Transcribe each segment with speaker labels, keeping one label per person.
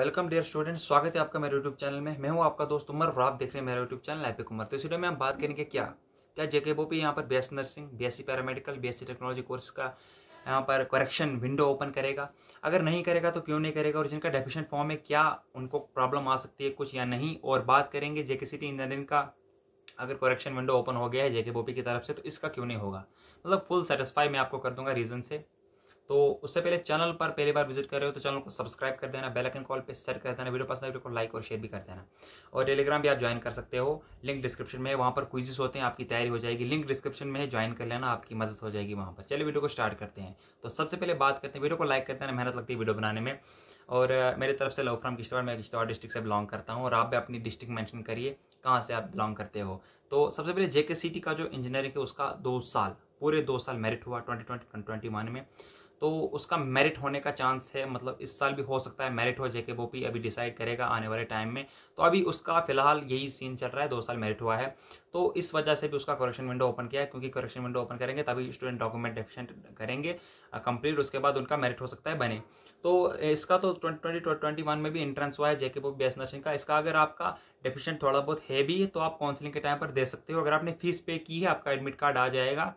Speaker 1: welcome dear student स्वागत है आपका मेरे यूट्यूब चैनल में मैं हूं आपका दोस्त उमर और आप देख रहे हैं मेरा यूट्यूब चैनल एपी उमर तो इस वीडियो में हम बात करेंगे क्या क्या जेके बो यहाँ पर B S nursing B S C paramedical B S C technology course का यहाँ पर करेक्शन विंडो ओपन करेगा अगर नहीं करेगा तो क्यों नहीं करेगा और जिनका डेफिशन फॉर्म है क्या उनको प्रॉब्लम आ सकती है कुछ या नहीं और बात करेंगे जेके सिटी इंजीनियरिंग का अगर करेक्शन विंडो ओपन हो गया है जेके बोपी की तरफ से तो इसका क्यों नहीं होगा मतलब फुल सेटिस्फाई मैं आपको कर दूंगा रीज़न से तो उससे पहले चैनल पर पहली बार विजिट कर रहे हो तो चैनल को सब्सक्राइब कर देना बेल आइकन कॉल पे सेट कर देना वीडियो पसंद है वीडियो को लाइक और शेयर भी कर देना और टेलीग्राम भी आप ज्वाइन कर सकते हो लिंक डिस्क्रिप्शन में वहाँ पर क्विजेस होते हैं आपकी तैयारी हो जाएगी लिंक डिस्क्रिप्शन में ज्वाइन कर लेना आपकी मदद हो जाएगी वहाँ पर चलिए वीडियो को स्टार्ट करते हैं तो सबसे पहले बात करते हैं वीडियो को लाइक कर देना मेहनत लगती है वीडियो बनाने में और मेरे तरफ से लव किश्तवाड़ मैं किश्तवाड़ डिस्ट्रिक्ट से बिलोंग करता हूँ और आप भी अपनी डिस्ट्रिक्ट मैंशन करिए कहाँ से आप बिलोंग करते हो तो सबसे पहले जेके सिटी का जो इंजीनियरिंग है उसका दो साल पूरे दो साल मेरिट हुआ ट्वेंटी ट्वेंटी ट्वेंटी वन में तो उसका मेरिट होने का चांस है मतलब इस साल भी हो सकता है मेरिट हो जेके बोपी अभी डिसाइड करेगा आने वाले टाइम में तो अभी उसका फिलहाल यही सीन चल रहा है दो साल मेरिट हुआ है तो इस वजह से भी उसका करेक्शन विंडो ओपन किया है क्योंकि करेक्शन विंडो ओपन करेंगे तभी स्टूडेंट डॉक्यूमेंट डेफिशेंट करेंगे कंप्लीट उसके बाद उनका मेरिट हो सकता है बने तो इसका तो ट्वेंटी ट्वेंटी वन में भी इंट्रेंस हुआ है जेके बोपी एस नर्सिंग का इसका अगर आपका डेफिशिएंट थोड़ा बहुत है भी तो आप काउंसलिंग के टाइम पर दे सकते हो अगर आपने फीस पे की है आपका एडमिट कार्ड आ जाएगा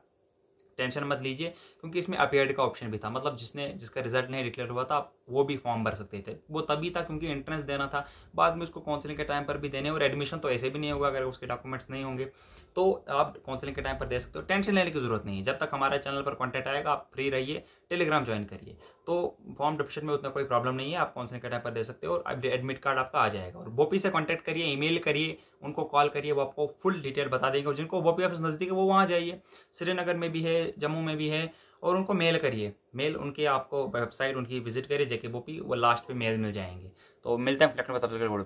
Speaker 1: टेंशन मत लीजिए क्योंकि इसमें अपेयर्ड का ऑप्शन भी था मतलब जिसने जिसका रिजल्ट नहीं डिक्लेयर हुआ था वो भी फॉर्म भर सकते थे वो तभी था क्योंकि एंट्रेंस देना था बाद में उसको काउंसलिंग के टाइम पर भी देने और एडमिशन तो ऐसे भी नहीं होगा अगर उसके डॉक्यूमेंट्स नहीं होंगे तो आप काउंसलिंग के टाइम पर दे सकते हो टेंशन लेने की जरूरत नहीं है जब तक हमारे चैनल पर कॉन्टेंट आएगा आप फ्री रहिए टेलीग्राम ज्वाइन करिए तो फॉर्म डिप्शन में उतना कोई प्रॉब्लम नहीं है आप कौन से टाइम पर दे सकते हो और एडमिट कार्ड आपका आ जाएगा और बोपी से कॉन्टैक्ट करिए ईमेल करिए उनको कॉल करिए वो आपको फुल डिटेल बता देंगे और जिनको बोपी ऑफिस नज़दीक है वो वहाँ जाइए श्रीनगर में भी है जम्मू में भी है और उनको मेल करिए मेल उनके आपको वेबसाइट उनकी विजिट करिए जेके बोपी वो लास्ट पे मेल मिल जाएंगे तो मिलते हैं कलेक्टर